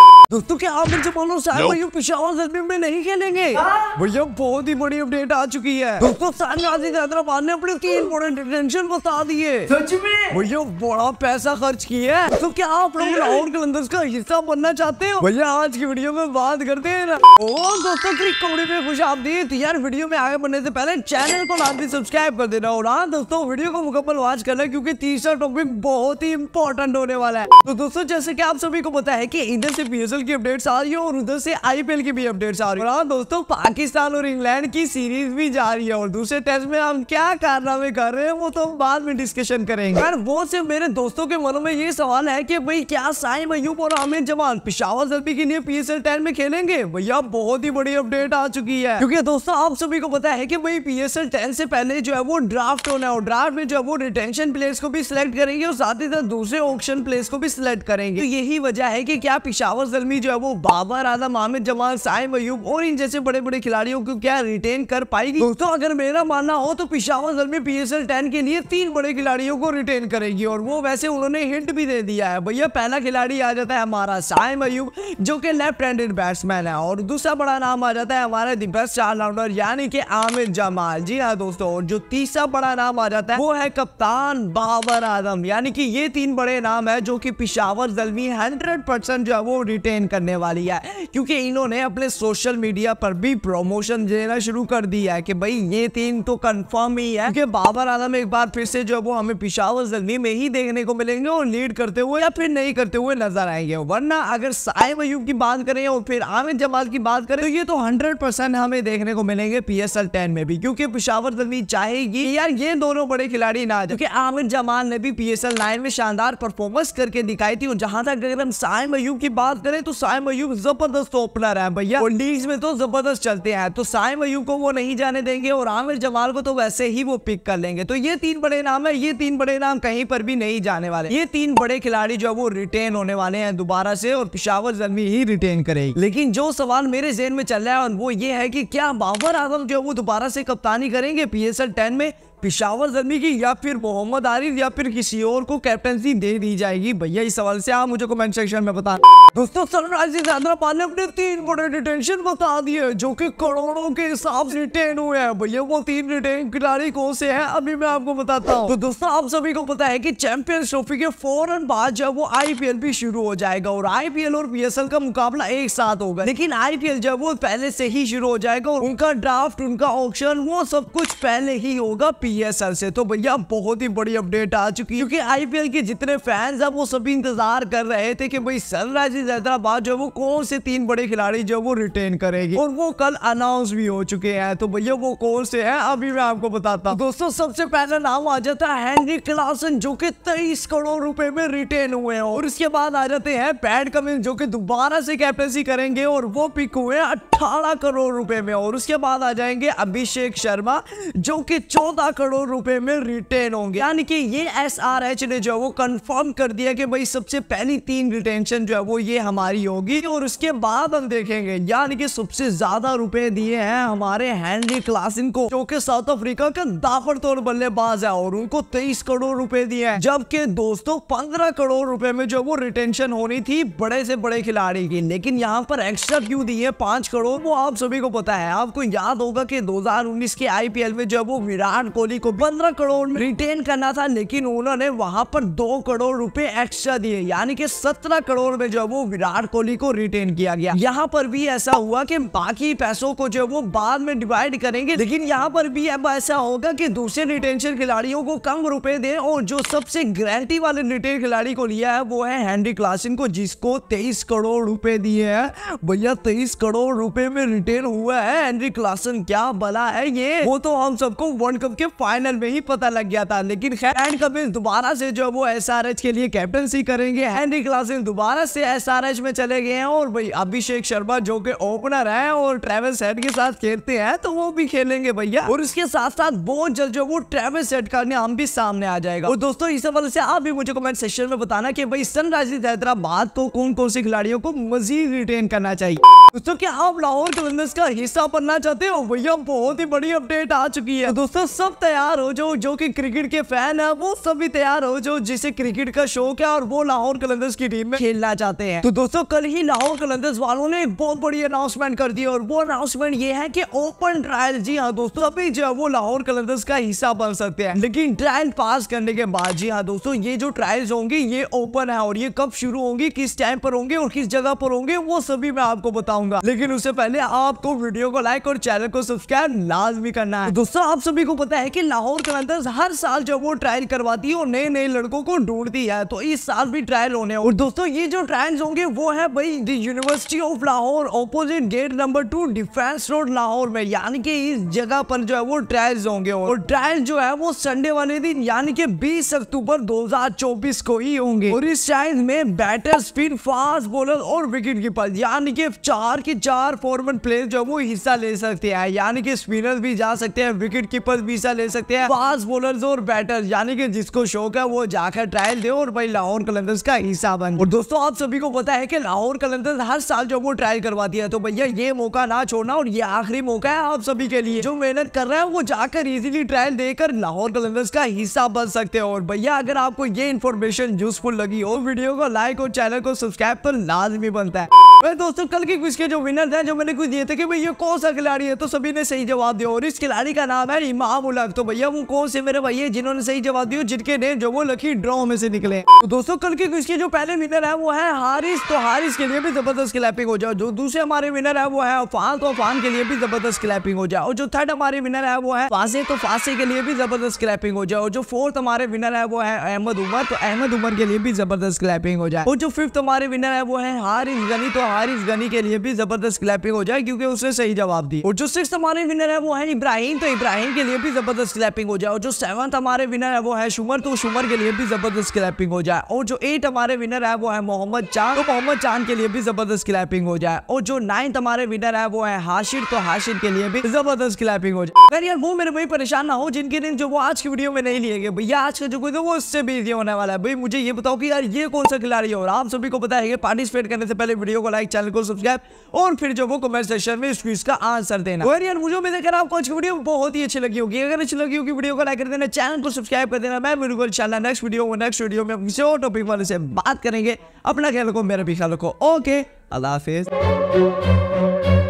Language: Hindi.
you दोस्तों क्या आप मुझे बोलो साहब भैया पिशावर सर्विंग में नहीं खेलेंगे हाँ। भैया बहुत ही बड़ी अपडेट आ चुकी है दोस्तों साइन आजिज हैदराबाद ने अपने तीन इंपोर्टेंट इंटेंशन बता दिए सच में भैया बड़ा पैसा खर्च किया है तो क्या आप लोग राउंड कलंदर्स का हिस्सा बनना चाहते हो भैया आज की वीडियो में बात करते हैं ओ दोस्तों क्लिक कौड़ी में खुश आप दी थी यार वीडियो में आगे बढ़ने से पहले चैनल को लाजमी सब्सक्राइब कर देना और हाँ दोस्तों वीडियो को मुकम्मल वॉच करना क्योंकि तीसरा टॉपिक बहुत ही इंपॉर्टेंट होने वाला है तो दोस्तों जैसे की आप सभी को पता है की इंडियन से पीएसएल की अपडेट्स आ रही है और उधर से आईपीएल की भी अपडेट्स आ रही है और दोस्तों पाकिस्तान और इंग्लैंड की सीरीज भी जा रही है और दूसरे टेस्ट में हम क्या कारनामे कर रहे हैं वो तो बाद में डिस्कशन करेंगे यार वो सिर्फ मेरे दोस्तों के मनों में ये सवाल है की भाई क्या साई मयूब और आमिर जवान पिशावर जल्दी के लिए पी एस में खेलेंगे भैया बहुत ही बड़ी अपडेट आ चुकी है क्योंकि दोस्तों आप सभी को पता है की भाई पी एस से पहले जो है वो ड्राफ्ट होना है और ड्राफ्ट में जो है वो रिटेंशन प्लेयर्स को भी सिलेक्ट करेंगे और साथ ही साथ दूसरे ऑप्शन प्लेयर्स को भी सिलेक्ट करेंगे तो यही वजह है की क्या पिशावर कलमी जो है वो बाबर आजम आमिर जमान साइम मयूब और इन जैसे बड़े बड़े खिलाड़ियों को क्या रिटेन कर पाएगी दोस्तों अगर मेरा मानना हो तो पिशावर जलमी पी एस के लिए तीन बड़े खिलाड़ियों को रिटेन करेगी और वो वैसे उन्होंने हिंट भी दे दिया है भैया पहला खिलाड़ी आ जाता है हमारा साइम मयूब जो कि लेफ्ट हैंडेड बैट्समैन है और दूसरा बड़ा नाम आ जाता है हमारा दी बेस्ट ऑलराउंडर यानी कि आमिर जमाल जी हाँ दोस्तों और जो तीसरा बड़ा नाम आ जाता है वो है कप्तान बाबर आजम यानी कि ये तीन बड़े नाम है जो कि पिशावर जलमी हंड्रेड परसेंट जो है वो रिटेन चेन करने वाली है क्योंकि इन्होंने अपने सोशल मीडिया पर भी प्रमोशन देना शुरू कर दिया है कि भाई ये तीन तो कंफर्म ही है क्योंकि बाबर आलम एक बार फिर से जो है वो हमें पिशावर जल्दी में ही देखने को मिलेंगे और लीड करते हुए या फिर नहीं करते हुए नजर आएंगे वरना अगर साहिब अयूब की बात करें और फिर आमिर जमाल की बात करें तो ये तो हंड्रेड हमें देखने को मिलेंगे पी एस में भी क्योंकि पिशावर जल्दी चाहेगी यार ये दोनों बड़े खिलाड़ी ना क्योंकि आमिर जमाल ने भी पी एस में शानदार परफॉर्मेंस करके दिखाई थी और जहां तक अगर हम साहिब अयूब की बात करें तो साइम अयूब जबरदस्त ओपनर है भैया और लीग में तो जबरदस्त चलते हैं तो साइम अयूब को वो नहीं जाने देंगे और आमिर जमाल को तो वैसे ही वो पिक कर लेंगे तो ये तीन बड़े नाम है ये तीन बड़े नाम कहीं पर भी नहीं जाने वाले ये तीन बड़े खिलाड़ी जो है वो रिटेन होने वाले हैं दोबारा से और पिशावर जलमी ही रिटेन करेगी लेकिन जो सवाल मेरे जेन में चल रहा है और वो ये है की क्या बाबर आजम जो है वो दोबारा से कप्तानी करेंगे पी एस में पिशावर जमी की या फिर मोहम्मद आरिफ या फिर किसी और को कैप्टनसी दे दी जाएगी भैया इस सवाल से आप मुझे कमेंट सेक्शन में बता दोस्तों सनराइजर्स हैदराबाद ने अपने तीन बड़े डिटेंशन बता दिए जो कि करोड़ों के हिसाब से रिटेन हुए हैं भैया वो तीन रिटेन खिलाड़ी कौन से हैं अभी मैं आपको बताता हूँ तो दोस्तों आप सभी को पता है कि चैंपियंस ट्रॉफी के फौरन बाद जब वो आईपीएल भी शुरू हो जाएगा और आईपीएल और पीएसएल का मुकाबला एक साथ होगा लेकिन आईपीएल जब वो पहले से ही शुरू हो जाएगा और उनका ड्राफ्ट उनका ऑप्शन वो सब कुछ पहले ही होगा पी पीएसएल से तो भैया बहुत ही बड़ी अपडेट आ चुकी है क्योंकि आईपीएल के जितने फैंस हैं वो सभी इंतजार कर रहे थे कि भाई सनराइजर्स हैदराबाद जो वो कौन से तीन बड़े खिलाड़ी जो वो रिटेन करेगी और वो कल अनाउंस भी हो चुके हैं तो भैया वो कौन से है अभी मैं आपको बताता हूँ दोस्तों सबसे पहला नाम आ जाता है हेनरी क्लासन जो की तेईस करोड़ रुपए में रिटेन हुए और उसके बाद आ जाते हैं पैट कमिंग जो की दोबारा से कैप्टनसी करेंगे और वो पिक हुए अठारह करोड़ रुपए में और उसके बाद आ जाएंगे अभिषेक शर्मा जो की चौदह करोड़ रुपए में रिटेन होंगे यानी कि ये एच ने जो है वो कंफर्म कर दिया कि भाई सबसे पहली तीन रिटेंशन जो है वो ये हमारी होगी और उसके बाद हम देखेंगे यानी कि सबसे ज्यादा रुपए दिए हैं हमारे हेनरी क्लासिन को जो कि साउथ अफ्रीका का दाफर तौर बल्लेबाज है और उनको तेईस करोड़ रुपए दिए हैं जबकि दोस्तों पंद्रह करोड़ रुपए में जो वो रिटेंशन होनी थी बड़े से बड़े खिलाड़ी की लेकिन यहाँ पर एक्स्ट्रा क्यों दिए पांच करोड़ वो आप सभी को पता है आपको याद होगा कि 2019 के आईपीएल में जब वो विराट कोहली कोहली को पंद्रह करोड़ में रिटेन करना था लेकिन उन्होंने वहां पर दो करोड़ रुपए एक्स्ट्रा दिए यानी कि सत्रह करोड़ में जो है वो विराट कोहली को रिटेन किया गया यहाँ पर भी ऐसा हुआ कि बाकी पैसों को जो है वो बाद में डिवाइड करेंगे लेकिन यहाँ पर भी अब ऐसा होगा की दूसरे रिटेंशन खिलाड़ियों को कम रुपए दे और जो सबसे ग्रेटी वाले रिटेन खिलाड़ी को लिया है वो है हैंनरी क्लासिन को जिसको तेईस करोड़ रुपए दिए हैं भैया तेईस करोड़ रुपए में रिटेन हुआ है हैंनरी क्लासन क्या बला है ये वो तो हम सबको वर्ल्ड कप के फाइनल में ही पता लग गया था लेकिन खैर एंड कपिल दोबारा से जो वो एस के लिए कैप्टनसी करेंगे क्लासिन दोबारा से एस में चले गए हैं और भाई अभिषेक शर्मा जो के ओपनर है और ट्रेवल सेट के साथ खेलते हैं तो वो भी खेलेंगे भैया और उसके साथ साथ बहुत जल्द जो वो ट्रेवल सेट का नाम भी सामने आ जाएगा और दोस्तों इस हवाले से आप भी मुझे कमेंट सेक्शन में बताना की भाई सनराइजर्स हैदराबाद को कौन कौन से खिलाड़ियों को मजीद रिटेन करना चाहिए दोस्तों क्या आप लाहौर का हिस्सा बनना चाहते हो भैया बहुत ही बड़ी अपडेट आ चुकी है दोस्तों सब तैयार हो जाओ जो कि क्रिकेट के फैन है वो सभी तैयार हो जाओ जिसे क्रिकेट का शौक है और वो लाहौर कलंदर्स की टीम में खेलना चाहते हैं तो दोस्तों कल ही लाहौर कलंदर्स वालों ने एक बहुत बड़ी अनाउंसमेंट कर दी और वो अनाउंसमेंट ये है की ओपन ट्रायल जी हाँ दोस्तों अभी जो है वो लाहौर कलंदर्स का हिस्सा बन सकते हैं लेकिन ट्रायल पास करने के बाद जी हाँ दोस्तों ये जो ट्रायल्स होंगे ये ओपन है और ये कब शुरू होंगे किस टाइम पर होंगे और किस जगह पर होंगे वो सभी मैं आपको बताऊंगा लेकिन उससे पहले आपको वीडियो को लाइक और चैनल को सब्सक्राइब लाजमी करना है तो दोस्तों आप सभी को पता है लेकिन लाहौर कमांडर्स हर साल जब वो ट्रायल करवाती है और नए नए लड़कों को ढूंढती है तो इस साल भी ट्रायल होने और दोस्तों ये जो ट्रायल्स होंगे वो है भाई the university of Lahore opposite gate number two defence road Lahore में यानी कि इस जगह पर जो है वो ट्रायल्स होंगे और ट्रायल जो है वो संडे वाले दिन यानी कि बीस अक्टूबर दो को ही होंगे और इस ट्रायल में बैटर स्पिन फास्ट बॉलर और विकेट कीपर यानी के चार के चार फॉरवर्ड प्लेयर जो है वो हिस्सा ले सकते हैं यानी कि स्पिनर भी जा सकते हैं विकेट कीपर भी हिस्सा ले दे सकते हैं फास्ट बोलर और बैटर यानी कि जिसको शौक है वो जाकर ट्रायल दे और भाई लाहौर कलंदर्स का हिस्सा बन और दोस्तों आप सभी को पता है कि लाहौर कलंदर्स हर साल जो वो ट्रायल करवाती है तो भैया ये मौका ना छोड़ना और ये आखिरी मौका है आप सभी के लिए जो मेहनत कर रहे हैं वो जाकर इजिली ट्रायल देकर लाहौर कलंदर्स का हिस्सा बन सकते हैं और भैया अगर आपको ये इन्फॉर्मेशन यूजफुल लगी हो वीडियो को लाइक और चैनल को सब्सक्राइब तो लाजमी बनता है भाई दोस्तों कल की कुछ के जो विनर हैं जो मैंने कुछ दिए थे कि भाई ये कौन सा खिलाड़ी है तो सभी ने सही जवाब दिया और इस खिलाड़ी का नाम है इमाम उलग तो भैया वो कौन से मेरे भैया जिन्होंने सही जवाब दिया जिनके नेम जो वो लकी ड्रॉ में से निकले तो दोस्तों कल के क्विज के जो पहले विनर है वो है हारिस तो हारिस के लिए भी जबरदस्त क्लैपिंग हो जाओ जो दूसरे हमारे विनर है वो है अफान तो अफान के लिए भी जबरदस्त क्लैपिंग हो जाओ और जो थर्ड हमारे विनर है वो है फासे तो फांसे के लिए भी जबरदस्त क्लैपिंग हो जाए और जो फोर्थ हमारे विनर है वो है अहमद उमर तो अहमद उमर के लिए भी जबरदस्त क्लैपिंग हो जाए और जो फिफ्थ हमारे विनर है वो है हारिस गनी तो हारिस गनी के लिए भी जबरदस्त क्लैपिंग हो जाए क्योंकि उसने सही जवाब दी और जो सिक्स हमारे विनर है वो है इब्राहिम तो इब्राहिम के लिए भी जबरदस्त ज़बरदस्त क्लैपिंग हो जाए और जो सेवंथ हमारे विनर है वो है शुमर तो शुमर के लिए भी ज़बरदस्त क्लैपिंग हो जाए और जो एट हमारे विनर है वो है मोहम्मद चांद तो मोहम्मद चांद के लिए भी ज़बरदस्त क्लैपिंग हो जाए और जो नाइन्थ हमारे विनर है वो है हाशिर तो हाशिर के लिए भी ज़बरदस्त क्लैपिंग हो जाए अगर यार वो मेरे भाई परेशान ना हो जिनके दिन जो वो आज की वीडियो में नहीं लिए गए भैया आज का जो कुछ वो उससे भी ये होने वाला है भाई मुझे ये बताओ कि यार ये कौन सा खिलाड़ी और आप सभी को पता है पार्टिसिपेट करने से पहले वीडियो को लाइक चैनल को सब्सक्राइब और फिर जो वो कमेंट सेक्शन में इस क्विज का आंसर देना और यार मुझे उम्मीद है आपको आज की वीडियो बहुत ही अच्छी लगी होगी अगर अच्छी लगी होगी वीडियो को लाइक कर देना चैनल को सब्सक्राइब कर देना मैं बिल्कुल चलना नेक्स्ट वीडियो में नेक्स्ट वीडियो में किसी और टॉपिक वाले से बात करेंगे अपना ख्याल रखो मेरा भी ख्याल रखो ओके अल्लाह हाफिज़